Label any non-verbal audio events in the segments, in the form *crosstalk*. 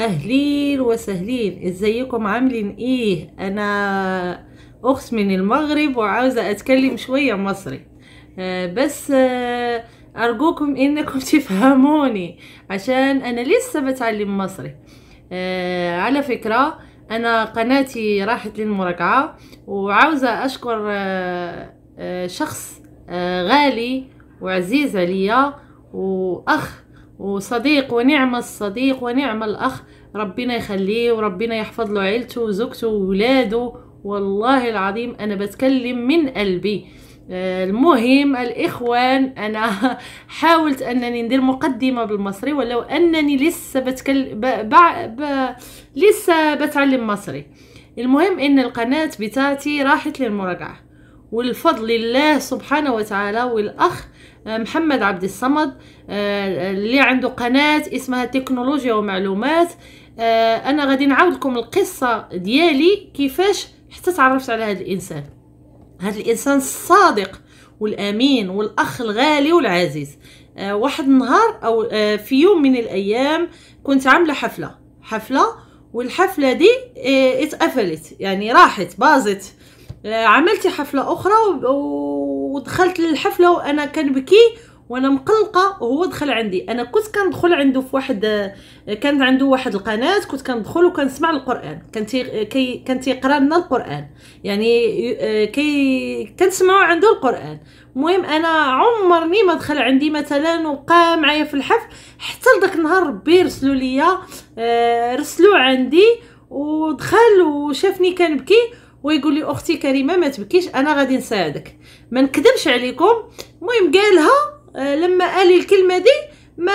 اهلين وسهلين ازيكم عاملين ايه انا اخت من المغرب وعاوزه اتكلم شويه مصري آه، بس آه، ارجوكم انكم *laughs* تفهموني عشان انا لسه بتعلم مصري آه، على فكره انا قناتي راحت للمراجعه وعاوزه اشكر شخص غالي وعزيز عليا واخ وصديق ونعم الصديق ونعم الأخ ربنا يخليه وربنا يحفظ له عيلته وزوجته وولاده والله العظيم أنا بتكلم من قلبي آه، المهم الاخوان انا *laughs* حاولت انني ندير مقدمه بالمصري ولو انني لسه بتكلم ب... ب... ب... لسه بتعلم مصري المهم ان القناه بتاعتي راحت للمراجعه والفضل لله سبحانه وتعالى والأخ آه، محمد عبد الصمد آه، آه، اللي عنده قناة اسمها تكنولوجيا ومعلومات أنا غادي نعاود لكم القصة ديالي كيفاش حتى تعرفت على هذا الإنسان هذا الإنسان الصادق والأمين والأخ الغالي والعزيز واحد النهار أو في يوم من الأيام كنت عاملة حفلة حفلة والحفلة دي اتقفلت يعني راحت بازت عملتي حفله اخرى ودخلت للحفله وانا كنبكي وانا مقلقه وهو دخل عندي انا كنت كندخل عنده في واحد كان عنده واحد القناه كنت كندخل وكنسمع القران كنت كي كان تيقرا لنا القران يعني كي كنسمعوا عنده القران المهم انا عمرني ما دخل عندي مثلا وقام معايا في الحفل حتى لذاك النهار ربي رسلوا ليا آه، رسلوا عندي ودخل وشافني كنبكي ويقول لي اختي كريمه ما تبكيش انا غادي نساعدك ما نكذبش عليكم المهم قالها آه, لما قال الكلمه دي ما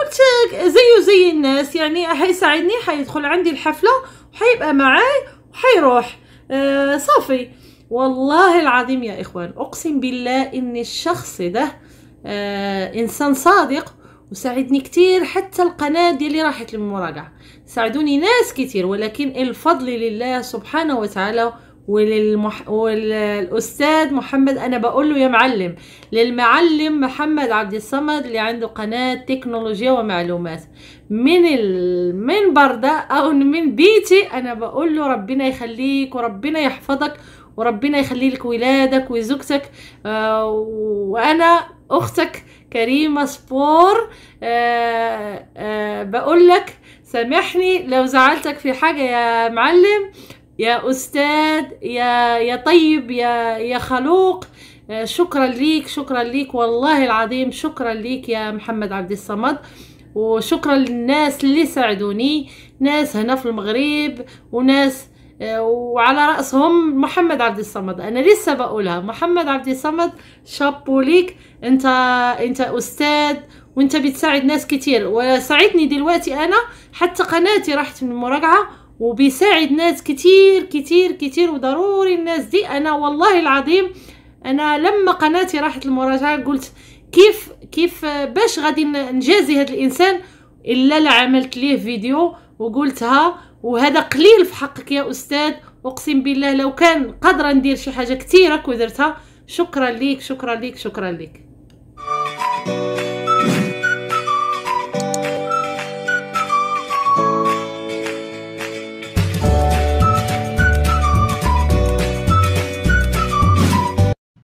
قلت زيه زي الناس يعني حيساعدني حيدخل عندي الحفله وحيبقى معاي وحيروح آه, صافي والله العظيم يا اخوان اقسم بالله ان الشخص ده آه, انسان صادق وساعدني كتير حتى القناة ديالي راحت للمراجعة ساعدوني ناس كتير ولكن الفضل لله سبحانه وتعالى وللمح... وللأستاذ محمد أنا بقول له يا معلم للمعلم محمد عبد الصمد اللي عنده قناة تكنولوجيا ومعلومات من المنبر ده أو من بيتي أنا بقول له ربنا يخليك وربنا يحفظك وربنا يخلي لك ولادك وزوجتك آه وأنا أختك كريمة سبور آآ آه، آآ آه، بقول لك سامحني لو زعلتك في حاجة يا معلم يا أستاذ يا يا طيب يا يا خلوق آه، شكرا ليك شكرا ليك والله العظيم شكرا ليك يا محمد عبد الصمد وشكرا للناس اللي ساعدوني ناس هنا في المغرب وناس وعلى رأسهم محمد عبد الصمد أنا لسه بقولها محمد عبد الصمد شابو ليك أنت أنت أستاذ وأنت بتساعد ناس كتير وساعدني دلوقتي أنا حتى قناتي راحت من المراجعة وبيساعد ناس كتير كتير كتير وضروري الناس دي أنا والله العظيم أنا لما قناتي راحت المراجعة قلت كيف كيف باش غادي نجازي هذا الإنسان إلا لعملت ليه فيديو وقلتها وهذا قليل في حقك يا استاذ اقسم بالله لو كان قادره ندير شي حاجه كثيره كودرتها شكرا ليك شكرا ليك شكرا ليك